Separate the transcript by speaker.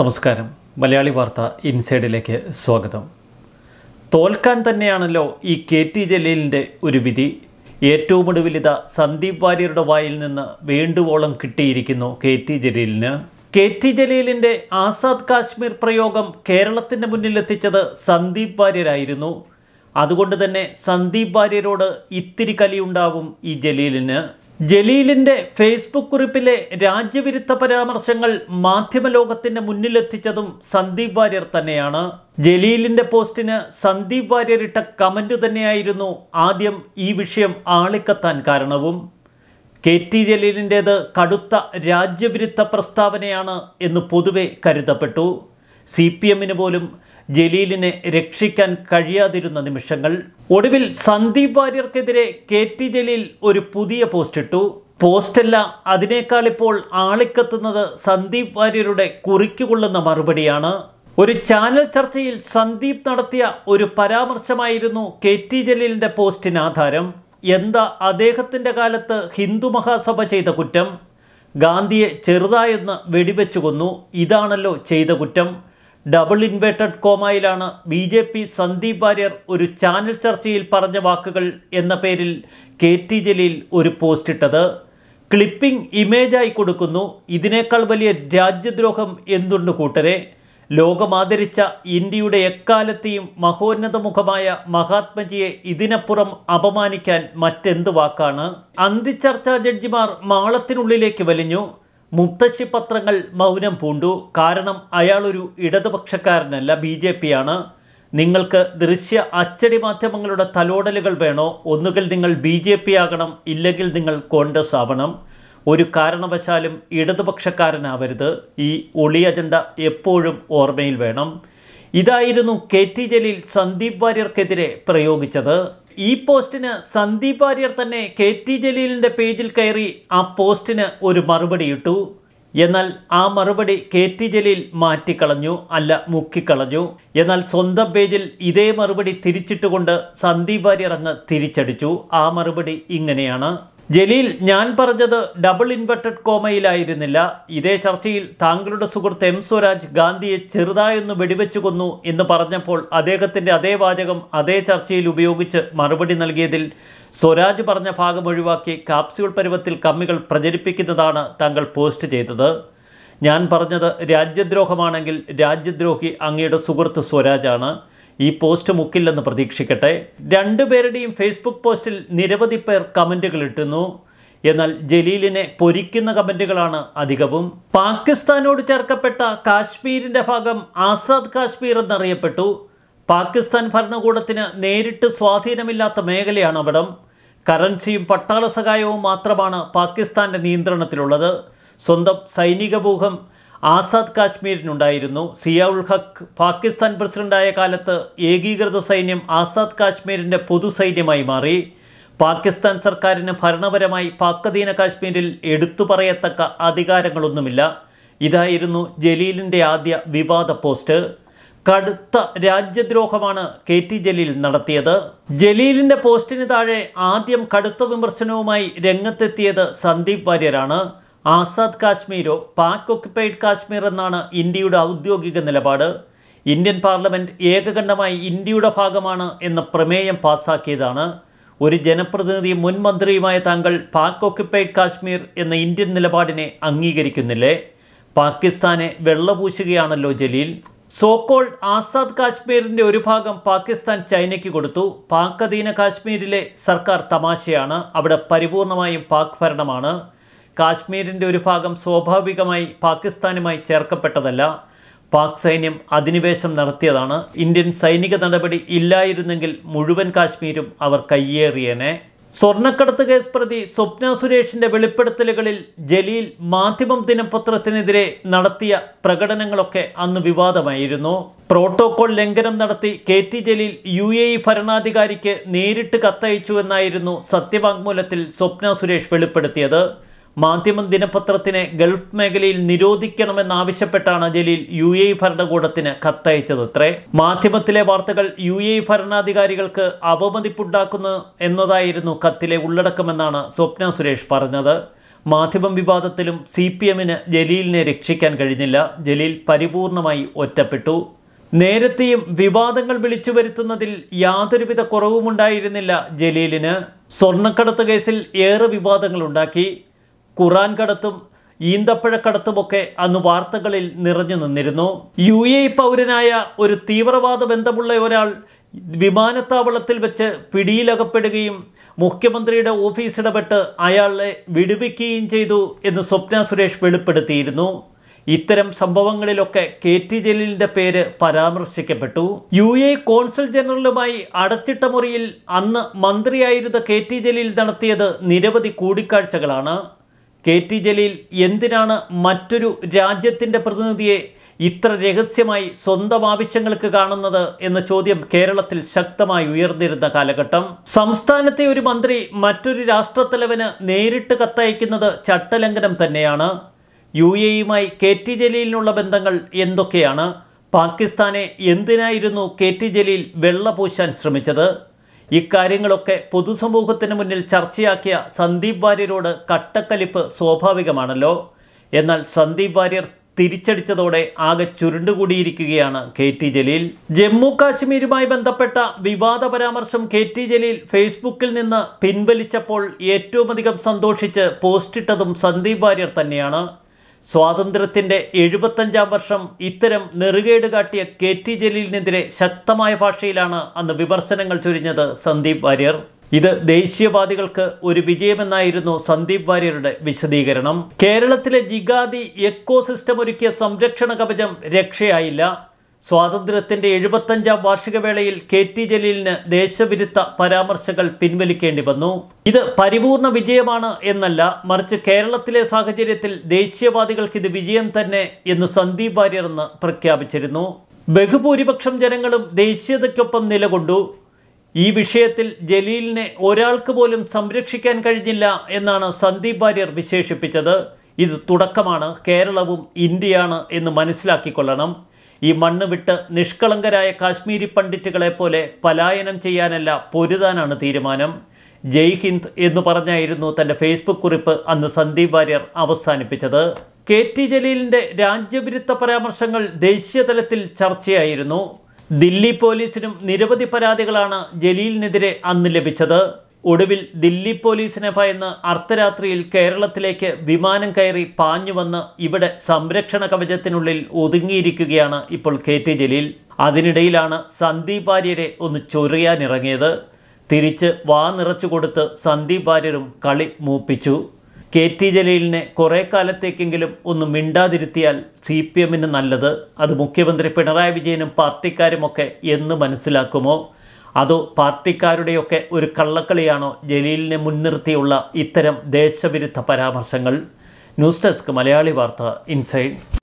Speaker 1: നമസ്കാരം മലയാളി വാർത്ത ഇൻസൈഡിലേക്ക് സ്വാഗതം തോൽക്കാൻ തന്നെയാണല്ലോ ഈ കെ ടി ജലീലിൻ്റെ ഒരു വിധി ഏറ്റവും ഒടുവിലിത സന്ദീപ് വാര്യരുടെ വായിൽ നിന്ന് വേണ്ടുവോളം കിട്ടിയിരിക്കുന്നു കെ ടി ജലീലിന് കെ ടി ജലീലിൻ്റെ ആസാദ് കാശ്മീർ പ്രയോഗം കേരളത്തിൻ്റെ മുന്നിലെത്തിച്ചത് സന്ദീപ് വാര്യരായിരുന്നു അതുകൊണ്ട് തന്നെ സന്ദീപ് വാര്യരോട് ഇത്തിരി കലിയുണ്ടാവും ഈ ജലീലിന് ജലീലിന്റെ ഫേസ്ബുക്ക് കുറിപ്പിലെ രാജ്യവിരുദ്ധ പരാമർശങ്ങൾ മാധ്യമലോകത്തിന്റെ മുന്നിലെത്തിച്ചതും സന്ദീപ് വാര്യർ തന്നെയാണ് ജലീലിന്റെ പോസ്റ്റിന് സന്ദീപ് വാര്യർ ഇട്ട കമൻ്റ് തന്നെയായിരുന്നു ആദ്യം ഈ വിഷയം ആളിക്കത്താൻ കാരണവും കെ ടി ജലീലിൻ്റേത് കടുത്ത രാജ്യവിരുദ്ധ പ്രസ്താവനയാണ് എന്ന് പൊതുവെ കരുതപ്പെട്ടു സി പി എമ്മിന് പോലും ജലീലിനെ രക്ഷിക്കാൻ കഴിയാതിരുന്ന നിമിഷങ്ങൾ ഒടുവിൽ സന്ദീപ് വാര്യർക്കെതിരെ കെ ടി ജലീൽ ഒരു പുതിയ പോസ്റ്റ് ഇട്ടു പോസ്റ്റല്ല അതിനേക്കാൾ ഇപ്പോൾ ആളിക്കത്തുന്നത് സന്ദീപ് വാര്യരുടെ കുറിക്കുകൊള്ളുന്ന മറുപടിയാണ് ഒരു ചാനൽ ചർച്ചയിൽ സന്ദീപ് നടത്തിയ ഒരു പരാമർശമായിരുന്നു കെ ടി ജലീലിൻ്റെ പോസ്റ്റിന് ആധാരം എന്താ അദ്ദേഹത്തിൻ്റെ കാലത്ത് ഹിന്ദു മഹാസഭ ചെയ്ത കുറ്റം ഗാന്ധിയെ ചെറുതായൊന്ന് വെടിവെച്ചു കൊന്നു ഇതാണല്ലോ ചെയ്ത കുറ്റം ഡബിൾ ഇൻവേർട്ടഡ് കോമയിലാണ് B J P Sandeep Warrier ഒരു ചാനൽ ചർച്ചയിൽ പറഞ്ഞ വാക്കുകൾ എന്ന പേരിൽ കെ ടി ജലീൽ ഒരു പോസ്റ്റ് ഇട്ടത് ക്ലിപ്പിംഗ് ഇമേജായി കൊടുക്കുന്നു ഇതിനേക്കാൾ വലിയ രാജ്യദ്രോഹം എന്തുണ്ട് കൂട്ടരെ ലോകമാദരിച്ച ഇന്ത്യയുടെ എക്കാലത്തെയും മഹോന്നതമുഖമായ മഹാത്മജിയെ ഇതിനപ്പുറം അപമാനിക്കാൻ മറ്റെന്ത് വാക്കാണ് അന്തിച്ചർച്ചാ ജഡ്ജിമാർ മാളത്തിനുള്ളിലേക്ക് വലിഞ്ഞു മുത്തശ്ശി പത്രങ്ങൾ മൗനം പൂണ്ടു കാരണം അയാളൊരു ഇടതുപക്ഷക്കാരനല്ല ബി ജെ ആണ് നിങ്ങൾക്ക് ദൃശ്യ അച്ചടി മാധ്യമങ്ങളുടെ തലോടലുകൾ വേണോ ഒന്നുകിൽ നിങ്ങൾ ബി ജെ പി ആകണം ഇല്ലെങ്കിൽ നിങ്ങൾ കോൺഗ്രസ് ആവണം ഒരു കാരണവശാലും ഇടതുപക്ഷക്കാരനാവരുത് ഈ ഒളി അജണ്ട എപ്പോഴും ഓർമ്മയിൽ വേണം ഇതായിരുന്നു കെ ടി ജലീൽ സന്ദീപ് വാര്യർക്കെതിരെ പ്രയോഗിച്ചത് ഈ പോസ്റ്റിന് സന്ദീപ് വാര്യർ തന്നെ കെ ടി ജലീലിൻ്റെ പേജിൽ കയറി ആ പോസ്റ്റിന് ഒരു മറുപടി ഇട്ടു എന്നാൽ ആ മറുപടി കെ ടി ജലീൽ മാറ്റിക്കളഞ്ഞു അല്ല മുക്കിക്കളഞ്ഞു എന്നാൽ സ്വന്തം പേജിൽ ഇതേ മറുപടി തിരിച്ചിട്ടുകൊണ്ട് സന്ദീപ് വാര്യർ അങ്ങ് തിരിച്ചടിച്ചു ആ മറുപടി ഇങ്ങനെയാണ് ജലീൽ ഞാൻ പറഞ്ഞത് ഡബിൾ ഇൻവെർട്ടഡ് കോമയിലായിരുന്നില്ല ഇതേ ചർച്ചയിൽ താങ്കളുടെ സുഹൃത്ത് എം സ്വരാജ് ഗാന്ധിയെ ചെറുതായൊന്ന് വെടിവെച്ചു കൊന്നു എന്ന് പറഞ്ഞപ്പോൾ അദ്ദേഹത്തിൻ്റെ അതേ വാചകം അതേ ചർച്ചയിൽ ഉപയോഗിച്ച് മറുപടി നൽകിയതിൽ സ്വരാജ് പറഞ്ഞ ഭാഗം ഒഴിവാക്കി കാപ്സ്യൂൾ പരുവത്തിൽ കമ്മികൾ പ്രചരിപ്പിക്കുന്നതാണ് താങ്കൾ പോസ്റ്റ് ചെയ്തത് ഞാൻ പറഞ്ഞത് രാജ്യദ്രോഹമാണെങ്കിൽ രാജ്യദ്രോഹി അങ്ങയുടെ സുഹൃത്ത് സ്വരാജാണ് ഈ പോസ്റ്റ് മുക്കില്ലെന്ന് പ്രതീക്ഷിക്കട്ടെ രണ്ടുപേരുടെയും ഫേസ്ബുക്ക് പോസ്റ്റിൽ നിരവധി പേർ കമൻറ്റുകൾ ഇട്ടുന്നു എന്നാൽ ജലീലിനെ പൊരിക്കുന്ന കമൻറ്റുകളാണ് അധികവും പാകിസ്ഥാനോട് ചേർക്കപ്പെട്ട കാശ്മീരിൻ്റെ ഭാഗം ആസാദ് കാശ്മീർ എന്നറിയപ്പെട്ടു പാകിസ്ഥാൻ ഭരണകൂടത്തിന് നേരിട്ട് സ്വാധീനമില്ലാത്ത മേഖലയാണ് അവിടം കറൻസിയും പട്ടാള സഹായവും മാത്രമാണ് പാകിസ്ഥാൻ്റെ നിയന്ത്രണത്തിലുള്ളത് സ്വന്തം സൈനിക ഭൂഹം ആസാദ് കാശ്മീരിനുണ്ടായിരുന്നു സിയാഉൾ ഹക്ക് പാകിസ്ഥാൻ പ്രസിഡന്റായ കാലത്ത് ഏകീകൃത സൈന്യം ആസാദ് കാശ്മീരിൻ്റെ പൊതുസൈന്യമായി മാറി പാകിസ്ഥാൻ സർക്കാരിന് ഭരണപരമായി പാക്കധീന കാശ്മീരിൽ എടുത്തു പറയത്തക്ക അധികാരങ്ങളൊന്നുമില്ല ഇതായിരുന്നു ജലീലിൻ്റെ ആദ്യ വിവാദ പോസ്റ്റ് കടുത്ത രാജ്യദ്രോഹമാണ് കെ ടി ജലീൽ നടത്തിയത് ജലീലിൻ്റെ പോസ്റ്റിന് താഴെ ആദ്യം കടുത്ത വിമർശനവുമായി രംഗത്തെത്തിയത് സന്ദീപ് വാര്യരാണ് ആസാദ് കാശ്മീരോ പാക് ഒക്കുപൈഡ് കാശ്മീർ എന്നാണ് ഇന്ത്യയുടെ ഔദ്യോഗിക നിലപാട് ഇന്ത്യൻ പാർലമെൻറ്റ് ഏകകണ്ഠമായി ഇന്ത്യയുടെ ഭാഗമാണ് എന്ന പ്രമേയം പാസാക്കിയതാണ് ഒരു ജനപ്രതിനിധി മുൻ മന്ത്രിയുമായ താങ്കൾ പാക് ഒക്കുപൈഡ് കാശ്മീർ എന്ന ഇന്ത്യൻ നിലപാടിനെ അംഗീകരിക്കുന്നില്ലേ പാകിസ്ഥാനെ വെള്ളപൂശുകയാണല്ലോ ജലീൽ സോക്കോൾ ആസാദ് കാശ്മീരിൻ്റെ ഒരു ഭാഗം പാകിസ്ഥാൻ ചൈനയ്ക്ക് കൊടുത്തു പാക് അധീന കാശ്മീരിലെ സർക്കാർ തമാശയാണ് അവിടെ പരിപൂർണമായും പാക് ഭരണമാണ് കാശ്മീരിൻ്റെ ഒരു ഭാഗം സ്വാഭാവികമായി പാകിസ്ഥാനുമായി ചേർക്കപ്പെട്ടതല്ല പാക് സൈന്യം അധിനിവേശം നടത്തിയതാണ് ഇന്ത്യൻ സൈനിക നടപടി ഇല്ലായിരുന്നെങ്കിൽ മുഴുവൻ കാശ്മീരും അവർ കയ്യേറിയനെ സ്വർണ്ണക്കടത്ത് കേസ് പ്രതി സ്വപ്ന സുരേഷിൻ്റെ വെളിപ്പെടുത്തലുകളിൽ ജലീൽ മാധ്യമം ദിനപത്രത്തിനെതിരെ നടത്തിയ പ്രകടനങ്ങളൊക്കെ അന്ന് വിവാദമായിരുന്നു പ്രോട്ടോകോൾ ലംഘനം നടത്തി K T Jaleel U A E ഭരണാധികാരിക്ക് നേരിട്ട് കത്തയച്ചുവെന്നായിരുന്നു സത്യവാങ്മൂലത്തിൽ സ്വപ്ന സുരേഷ് വെളിപ്പെടുത്തിയത് മാധ്യമം ദിനപത്രത്തിനെ ഗൾഫ് മേഖലയിൽ നിരോധിക്കണമെന്നാവശ്യപ്പെട്ടാണ് ജലീൽ യു എ ഭരണകൂടത്തിന് കത്തയച്ചത് അത്രേ മാധ്യമത്തിലെ വാർത്തകൾ യു എ ഭരണാധികാരികൾക്ക് അപമതിപ്പുണ്ടാക്കുന്നു എന്നതായിരുന്നു കത്തിലെ ഉള്ളടക്കമെന്നാണ് സ്വപ്ന സുരേഷ് പറഞ്ഞത് മാധ്യമം വിവാദത്തിലും സി പി എമ്മിന് ജലീലിനെ രക്ഷിക്കാൻ കഴിഞ്ഞില്ല ജലീൽ പരിപൂർണമായി ഒറ്റപ്പെട്ടു നേരത്തെയും വിവാദങ്ങൾ വിളിച്ചു വരുത്തുന്നതിൽ യാതൊരുവിധ കുറവുമുണ്ടായിരുന്നില്ല ജലീലിന് സ്വർണ്ണക്കടത്ത് കേസിൽ ഏറെ വിവാദങ്ങളുണ്ടാക്കി ഖുറാൻ കടത്തും ഈന്തപ്പഴക്കടത്തുമൊക്കെ അന്ന് വാർത്തകളിൽ നിറഞ്ഞു നിന്നിരുന്നു യു എ പൗരനായ ഒരു തീവ്രവാദ ബന്ധമുള്ള ഒരാൾ വിമാനത്താവളത്തിൽ വെച്ച് പിടിയിലകപ്പെടുകയും മുഖ്യമന്ത്രിയുടെ ഓഫീസ് ഇടപെട്ട് അയാളെ വിടുവിക്കുകയും ചെയ്തു എന്ന് സ്വപ്ന സുരേഷ് വെളിപ്പെടുത്തിയിരുന്നു ഇത്തരം സംഭവങ്ങളിലൊക്കെ കെ ടി ജലീലിൻ്റെ പേര് പരാമർശിക്കപ്പെട്ടു യു എ കോൺസൽ ജനറലുമായി അടച്ചിട്ട മുറിയിൽ അന്ന് മന്ത്രിയായിരുന്ന കെ ടി ജലീൽ നടത്തിയത് നിരവധി കൂടിക്കാഴ്ചകളാണ് കെ ടി ജലീൽ എന്തിനാണ് മറ്റൊരു രാജ്യത്തിൻ്റെ പ്രതിനിധിയെ ഇത്ര രഹസ്യമായി സ്വന്തം ആവശ്യങ്ങൾക്ക് കാണുന്നത് എന്ന ചോദ്യം കേരളത്തിൽ ശക്തമായി ഉയർന്നിരുന്ന കാലഘട്ടം സംസ്ഥാനത്തെ ഒരു മന്ത്രി മറ്റൊരു രാഷ്ട്രത്തലവന് നേരിട്ട് കത്തയക്കുന്നത് ചട്ടലംഘനം തന്നെയാണ് യു എയുമായി കെ ടി ജലീലിനുള്ള ബന്ധങ്ങൾ എന്തൊക്കെയാണ് പാകിസ്ഥാനെ എന്തിനായിരുന്നു കെ ടി ജലീൽ വെള്ളപൂശാൻ ശ്രമിച്ചത് ഇക്കാര്യങ്ങളൊക്കെ പൊതുസമൂഹത്തിന് മുന്നിൽ ചർച്ചയാക്കിയ സന്ദീപ് വാര്യരോട് കട്ടക്കലിപ്പ് സ്വാഭാവികമാണല്ലോ എന്നാൽ സന്ദീപ് വാര്യർ തിരിച്ചടിച്ചതോടെ ആകെ ചുരുണ്ടുകൂടിയിരിക്കുകയാണ് കെ ടി ജലീൽ ജമ്മു കാശ്മീരുമായി ബന്ധപ്പെട്ട വിവാദ പരാമർശം കെ ടി ജലീൽ ഫേസ്ബുക്കിൽ നിന്ന് പിൻവലിച്ചപ്പോൾ ഏറ്റവുമധികം സന്തോഷിച്ച് പോസ്റ്റിട്ടതും സന്ദീപ് വാര്യർ തന്നെയാണ് സ്വാതന്ത്ര്യത്തിൻ്റെ എഴുപത്തഞ്ചാം വർഷം ഇത്തരം നെറുകേട് കാട്ടിയ കെ ടി ജലീലിനെതിരെ ശക്തമായ ഭാഷയിലാണ് അന്ന് വിമർശനങ്ങൾ ചൊരിഞ്ഞത് സന്ദീപ് വാര്യർ ഇത് ദേശീയവാദികൾക്ക് ഒരു വിജയമെന്നായിരുന്നു സന്ദീപ് വാര്യരുടെ വിശദീകരണം കേരളത്തിലെ ജിഗാദി എക്കോസിസ്റ്റം ഒരുക്കിയ സംരക്ഷണ കവചം രക്ഷയായില്ല സ്വാതന്ത്ര്യത്തിൻ്റെ എഴുപത്തഞ്ചാം വാർഷികവേളയിൽ കെ ടി ജലീലിന് ദേശവിരുദ്ധ പരാമർശങ്ങൾ പിൻവലിക്കേണ്ടി വന്നു ഇത് പരിപൂർണ വിജയമാണ് എന്നല്ല മറിച്ച് കേരളത്തിലെ സാഹചര്യത്തിൽ ദേശീയവാദികൾക്ക് ഇത് വിജയം തന്നെ എന്ന് സന്ദീപ് വാര്യർ എന്ന് പ്രഖ്യാപിച്ചിരുന്നു ബഹുഭൂരിപക്ഷം ജനങ്ങളും ദേശീയതയ്ക്കൊപ്പം നിലകൊണ്ടു ഈ വിഷയത്തിൽ ജലീലിനെ ഒരാൾക്ക് പോലും സംരക്ഷിക്കാൻ കഴിഞ്ഞില്ല എന്നാണ് സന്ദീപ് വാര്യർ വിശേഷിപ്പിച്ചത് ഇത് തുടക്കമാണ് കേരളവും ഇന്ത്യയാണ് എന്ന് മനസ്സിലാക്കിക്കൊള്ളണം ഈ മണ്ണ് വിട്ട് നിഷ്കളങ്കരായ കാശ്മീരി പണ്ഡിറ്റുകളെ പോലെ പലായനം ചെയ്യാനല്ല പൊരുതാനാണ് തീരുമാനം ജയ് ഹിന്ദ് എന്ന് പറഞ്ഞായിരുന്നു തൻ്റെ ഫേസ്ബുക്ക് കുറിപ്പ് അന്ന് സന്ദീപ് വാര്യർ അവസാനിപ്പിച്ചത് കെ ടി ജലീലിൻ്റെ രാജ്യവിരുദ്ധ പരാമർശങ്ങൾ ദേശീയതലത്തിൽ ചർച്ചയായിരുന്നു ദില്ലി പോലീസിനും നിരവധി പരാതികളാണ് ജലീലിനെതിരെ അന്ന് ലഭിച്ചത് ഒടുവിൽ ദില്ലി പോലീസിനെ ഭയന്ന് അർദ്ധരാത്രിയിൽ കേരളത്തിലേക്ക് വിമാനം കയറി പാഞ്ഞു വന്ന് ഇവിടെ സംരക്ഷണ കവചത്തിനുള്ളിൽ ഒതുങ്ങിയിരിക്കുകയാണ് ഇപ്പോൾ കെ ടി ജലീൽ അതിനിടയിലാണ് സന്ദീപ് ഭാര്യരെ ഒന്ന് ചൊറിയാനിറങ്ങിയത് തിരിച്ച് വാ നിറച്ചു കൊടുത്ത് സന്ദീപ് ഭാര്യരും കളി മൂപ്പിച്ചു കെ ടി ജലീലിനെ കുറേ കാലത്തേക്കെങ്കിലും ഒന്ന് മിണ്ടാതിരുത്തിയാൽ സി പി എമ്മിന് നല്ലത് അത് മുഖ്യമന്ത്രി പിണറായി വിജയനും പാർട്ടിക്കാരുമൊക്കെ എന്ന് മനസ്സിലാക്കുമോ അതോ പാർട്ടിക്കാരുടെയൊക്കെ ഒരു കള്ളക്കളിയാണോ ജലീലിനെ മുൻനിർത്തിയുള്ള ഇത്തരം ദേശവിരുദ്ധ പരാമർശങ്ങൾ ന്യൂസ് ഡെസ്ക് മലയാളി വാർത്ത ഇൻസൈഡ്